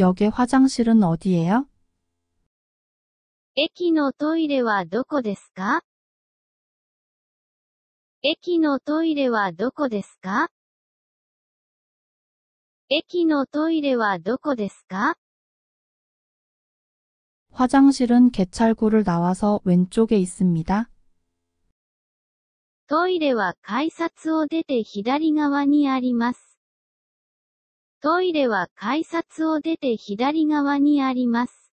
역의화장실은어디예요駅のトイレはどこですか駅のトイレはどこですか駅のトイレはどこですか화장실은개찰구를나와서왼쪽에있습니다トイレは改札を出て左側にあります。トイレは改札を出て左側にあります。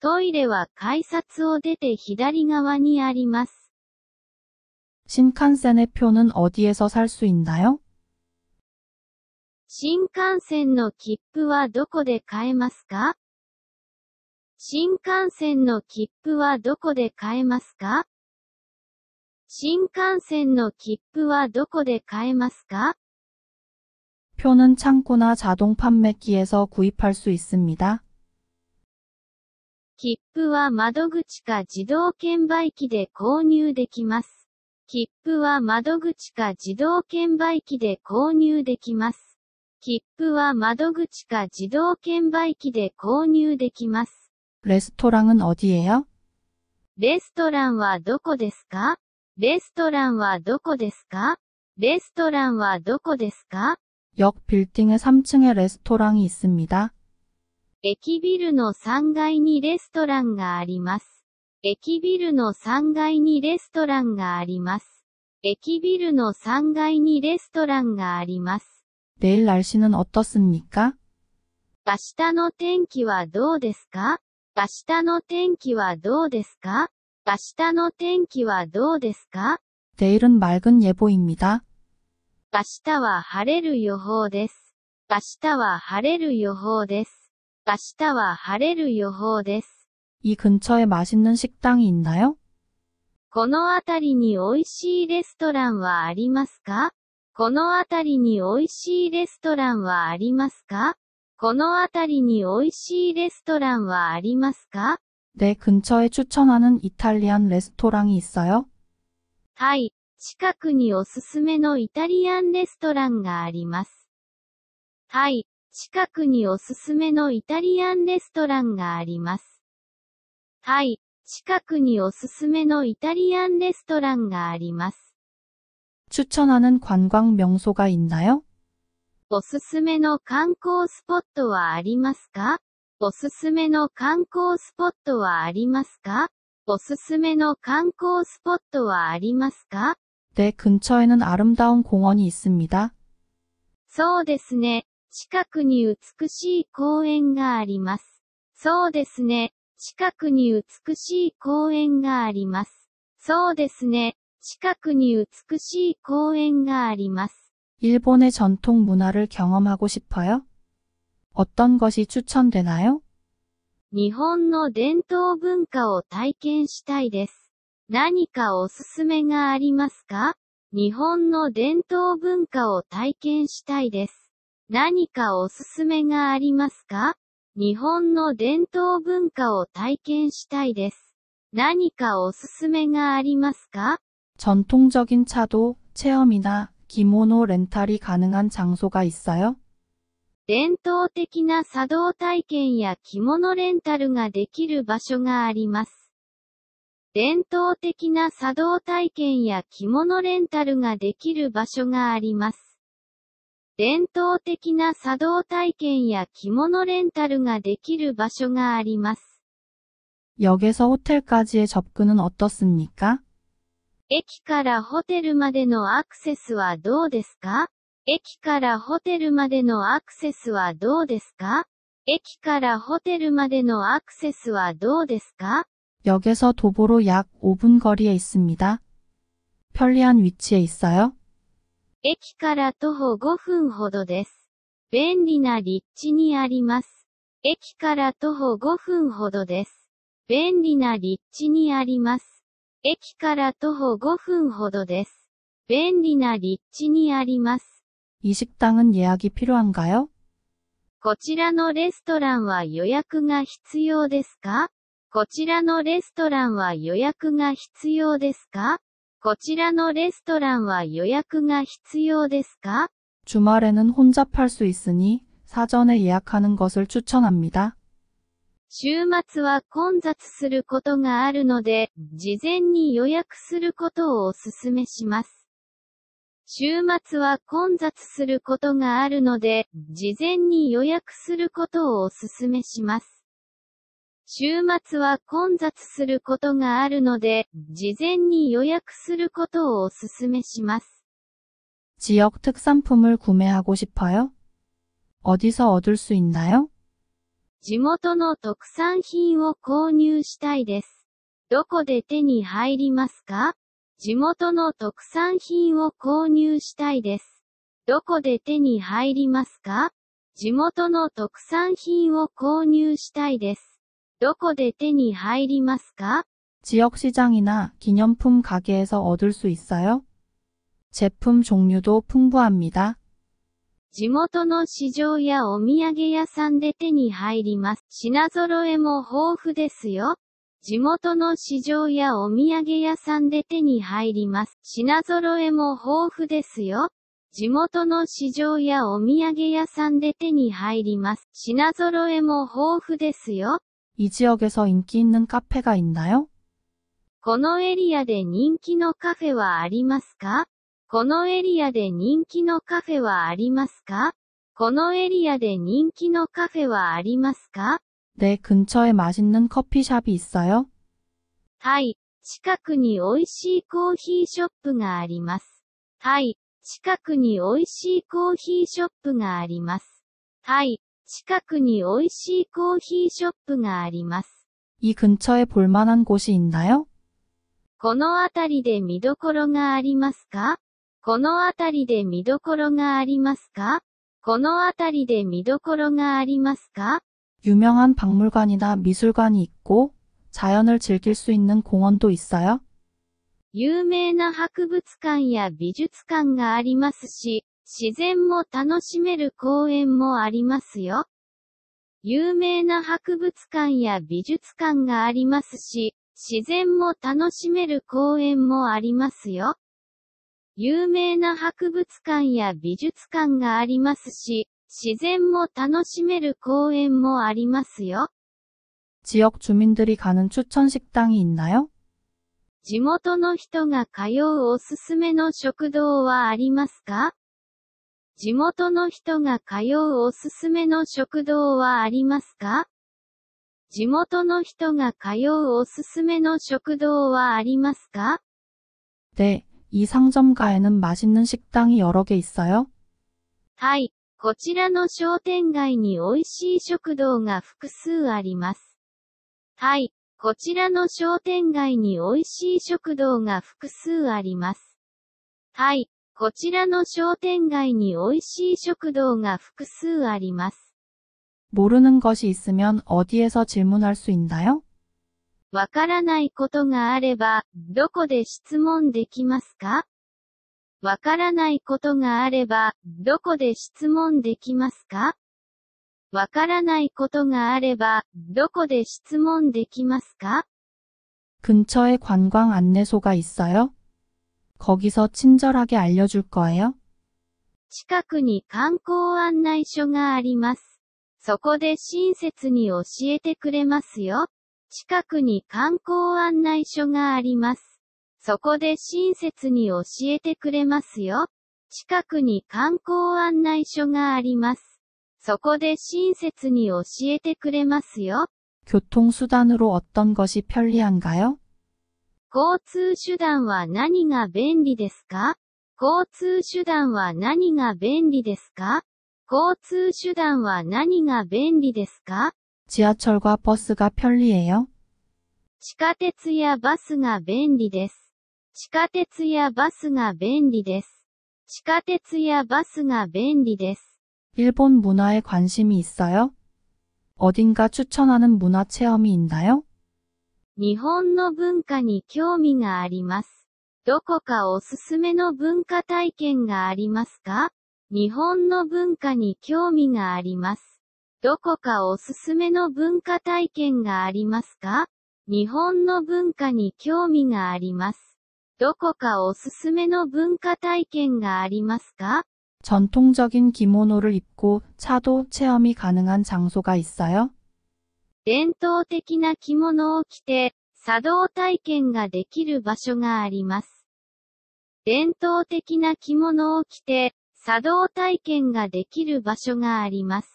トイレは改札を出て左側にあります。新幹線の票는어디에서살수있나요新幹線の切符はどこで買えますか新幹線の切符はどこで買えますか新幹線の切符はどこで買えますか표는창고나자동판매기에서구입할수있습니다切符は窓口か自動券売機で購入できます。切符は窓口か自動券売機で購入できます。切符は窓口か自動券売機で購入できます。レストランは어디예요レストランはどこですかレストランはどこですかレストランはどこですか역빌딩의3층에레스토랑이있습니다駅ビルの3階にレストランがあります。駅ビルの3階にレストランがあります。駅ビルの3階にレストランがあります。내일날씨는어떻습니까明日の天気はどうですか明日の天気はどうですか明日の天気はどうですか내일은맑은예보입니다明日は晴れる予報です。明日は晴れる予報です。明日は晴れる予報です。이근처에맛있는식당이있나요この辺りに美味しいレストランはありますかこの辺りに美味しいレストランはありますかこの辺りに美味しいレストランはありますか내근처에추천하는이탈리안레스토랑이있어요はい、近くにおすすめのイタリアンレストランがあります。はい、近くにおすすめのイタリアンレストランがあります。はい、近くにおすすめのイタリアンレストランがあります。추천하는관광명소가있나요おすすめの観光スポットはありますかおすすめの観光スポットはありますかおすすめの観光スポットはありますか네근처에는아름다운공원이있습니다そうですね。近くに美しい公園があります。そうですね。近くに美しい公園があります。そうですね。近くに美しい公園があります。일본의전통문화를경험하고싶어요어떤것이추천되나요日本の伝統文化を体験したいです。何かおすすめがありますか日本の伝統文化を体験したいです。何かおすすめがありますか日本の伝統文化を体験したいです。何かおすすめがありますか전통적인차도체험이나기모노렌탈이가능한장소가있어요伝統的な茶道体験や着物レンタルができる場所があります。伝統的な茶道体験や着物レンタルができる場所があります。伝統的な茶道体験や着物レンタルができる場所があります。역에서호텔까지의접근은어떻습니까駅からホテルまでのアクセスはどうですか駅からホテルまでのアクセスはどうですか駅からホテルまでのアクセスはどうですか역에서도보로약5분거리에있습니다편리한위치에있어요駅から徒歩5分ほどです。便利な立地にあります。駅から徒歩5分ほどです。便利な立地にあります。駅から徒歩5分ほどです。便利な立地にあります。이식당은예약이필요한가요こちらのレストランは予約が必要ですかこちらのレストランは予約が必要ですかこちらのレストランは予約が必要ですか주말에는혼잡할수있으니사전에예약하는것을추천합니다週末は混雑することがあるので、事前に予約することをお勧めします。週末は混雑することがあるので、事前に予約することをお勧めします。週末は混雑することがあるので、事前に予約することをお勧めします。지역특산품을구매하고싶어요어디서얻을수있나요地元の特産品を購入したいです。どこで手に入りますか地元の特産品を購入したいです。どこで手に入りますか地元の特産品を購入したいです。どこで手に入りますか지역시장이나기념품가게에서얻을수있어요제품종류도풍부합니다地元の市場やお土産屋さんで手に入ります。品揃えも豊富ですよ。地元の市場やお土産屋さんで手に入ります。品揃えも豊富ですよ。地元の市場やお土産屋さんで手に入ります。品揃えも豊富ですよ。이지역에서인기있는카페가있나요このエリアで人気のカフェはありますかこのエリアで人気のカフェはありますかこのエリアで人気のカフェはありますか내근처에맛있는커피숍이있어요はい、近くに美味しいコーヒーショップがあります。はい、近くに美味しいコーヒーショップがあります。はい、近くに美味しいコーヒーショップがあります。이근처에볼만한곳이있나요この辺りで見どころがありますかこの辺りで見どころがありますかこの辺りで見どころがありますか有名한박물관이나미술관이있고자연을즐길수있는공원도있어요有名な博物館や美術館がありますし、自然も楽しめる公園もありますよ。有名な博物館や美術館がありますし、自然も楽しめる公園もありますよ。有名な博物館や美術館がありますし、自然も楽しめる公園もありますよ。地域住民들이가는추천식당이있나요地元の人が通うおすすめの食堂はありますか地元の人が通うおすすめの食堂はありますか地元の人が通うおすすめの食堂はありますかね、이상점가에는맛있는식당이여러개있어요はい、こちらの商店街に美味しい食堂が複数あります。はい、こちらの商店街に美味しい食堂が複数あります。はい、こちらの商店街に美味しい食堂が複数あります。모르는것이있으면어디에서질문할수있나요わからないことがあれば、どこで質問できますかわからないことがあれば、どこで質問できますかわからないことがあれば、どこで質問できますか근처에관광안내소가있어요거기서친절하게알려줄거예요近くに観光案内所があります。そこで親切に教えてくれますよ。近くに観光案内所があります。そこで親切に教えてくれますよ。近くに観光案内所があります。そこで親切に教えてくれますよ。교통수단으로어떤것이편리한가요交通手段は何が便利ですか交通手段は何が便利ですか交通手段は何が便利ですか 지하철과 버스가 편리해요? 地下鉄やバスが便利です。地下鉄やバスが便利です。地下鉄やバスが便利です。 일본 문화에 관심이 있어요? 어딘가 추천하는 문화 체험이 있나요? 日本の文化に興味があります。どこかおすすめの文化体験がありますか日本の文化に興味があります。どこかおすすめの文化体験がありますか日本の文化に興味があります。どこかおすすめの文化体験がありますか전통적인着物を입고차도체험이가능한장소가있어요伝統的な着物を着て、茶道体験ができる場所があります。伝統的な着物を着て、茶道体験ができる場所があります。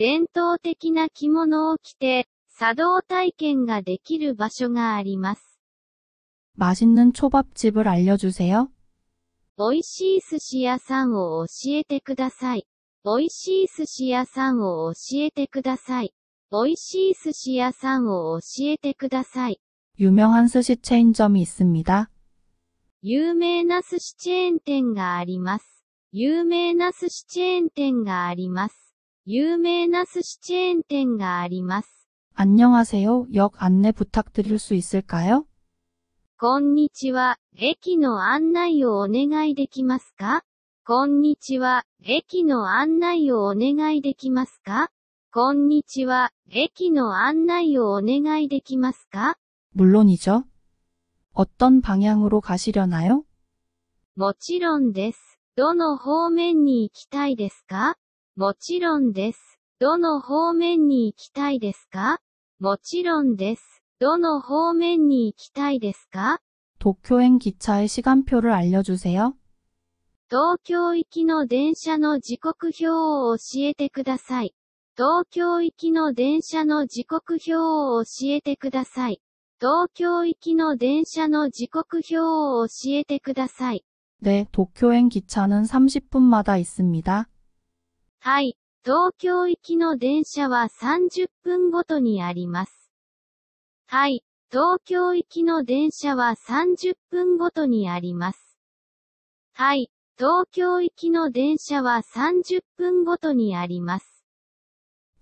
伝統的な着物を着て、茶道体験ができる場所があります。맛있는초밥집을알려주세 요。 美味しい寿司屋さんを教えてください。美味しい寿司屋さんを教えてください。美味しい寿司屋さんを教えてください。な寿司チェーン점이있습니다有名な寿司チェーン店があります。有名な寿司チェーン店があります。有名な寿司チェーン店があります。안녕하세요역안내부탁드릴수있을까요こんにちは。駅の案内をお願いできますかこんにちは。駅の案内をお願いできますかこんにちは、駅の案内をお願いできますか물론이죠어떤방향으로가시려나요もちろんです。どの方面に行きたいですかもちろんです。どの方面に行きたいですかもちろんです。どの方面に行きたいですか東京行きの電車の時刻表を教えてください。東京行きの電車の時刻表を教えてください。東京行きの電車の時刻表を教えてください。で、東京행기차는30分마다있습니다はい、東京行きの電車は30分ごとにあります。はい、東京行きの電車は30分ごとにあります。はい、東京行きの電車は30分ごとにあります。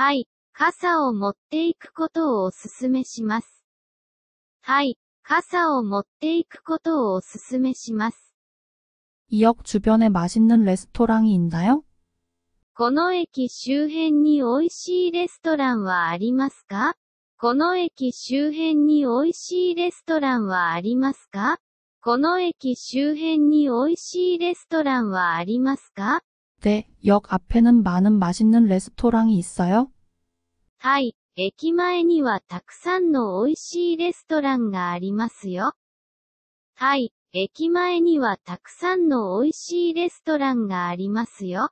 はい、傘を持っていくことをお勧めします。はい、傘を持っていくことをお勧めします。이역주변에맛있는레스토랑이있나요この駅周辺に美味しいレストランはありますかこの駅周辺に美味しいレストランはありますかこの駅周辺に美味しいレストランはありますか네역앞에는많은맛있는레스토랑이있어요はい、駅前にはたくさんの美味しいレストランがありますよ。はい、駅前にはたくさんの美味しいレストランがありますよ。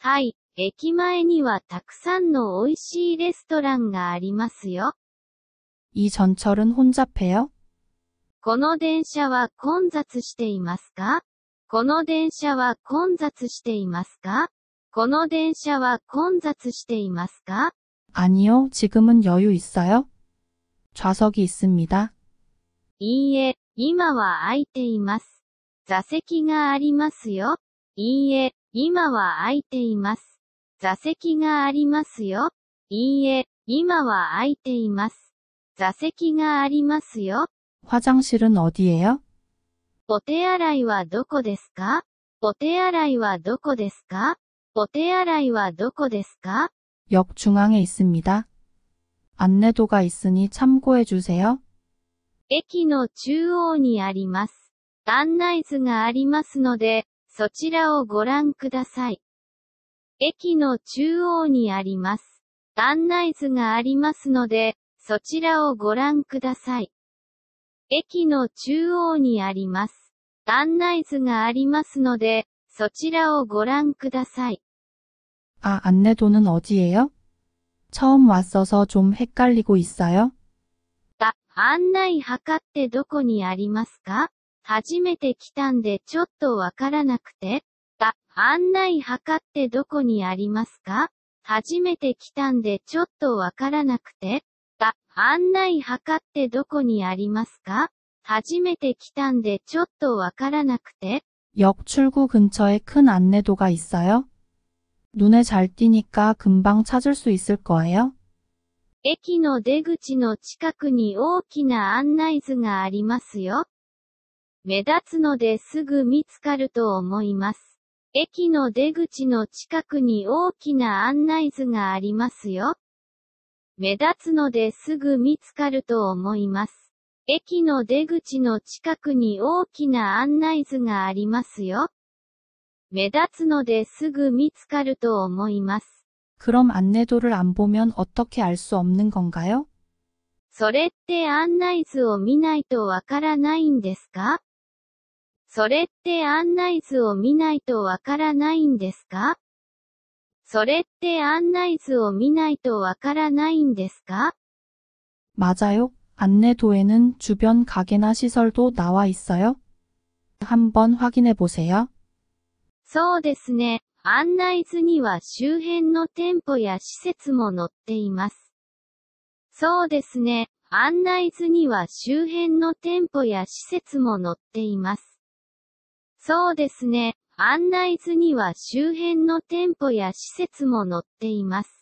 はい、駅前にはたくさんの美味しいレストランがありますよ。이전철은혼잡해요この電車は混雑していますかこの電車は混雑していますかこの電車は混雑していますか아니 요、 지금은여유있어요좌석이있습니다いいえ、今は空いています。座席がありますよ。いいえ、今は空いています。座席がありますよ。いいえ、今は空いています。座席がありますよ。화장실은어디에요お手洗いはどこですかお手洗いはどこですかお手洗いはどこですか역중앙에있습니다안내도가있으니참고해주세요駅の中央にあります。案内図がありますので、そちらをご覧ください。駅の中央にあります。案内図がありますので、そちらをご覧ください。駅の中央にあります。案内図がありますので、そちらをご覧ください。あ、案内도는어디예요처음왔어서좀헷갈리고있어요あ、案内墓ってどこにありますか初めて来たんでちょっとわからなくて。あ、案内墓ってどこにありますか初めて来たんでちょっとわからなくて。案内墓ってどこにありますか初めて来たんでちょっとわからなくて。역출구근처에큰안내도가있어요눈에잘띄니까금방찾을수있을거예요駅の出口の近くに大きな案内図がありますよ。目立つのですぐ見つかると思います。駅の出口の近くに大きな案内図がありますよ。目立つのですぐ見つかると思います。駅の出口の近くに大きな案内図がありますよ。目立つのですぐ見つかると思います。그럼안내도를안보면어떻게알수없는건가요それって案内図を見ないとわからないんですかそれって案内図を見ないとわからないんですかそれって案内図を見ないとわからないんですか맞아요案内도에는주변가게나시설도나와있어요한번확인해보세요そうですね案内図には周辺の店舗や施設も載っていますそうですね案内図には周辺の店舗や施設も載っていますそうですね。案内図には周辺の店舗や施設も載っています。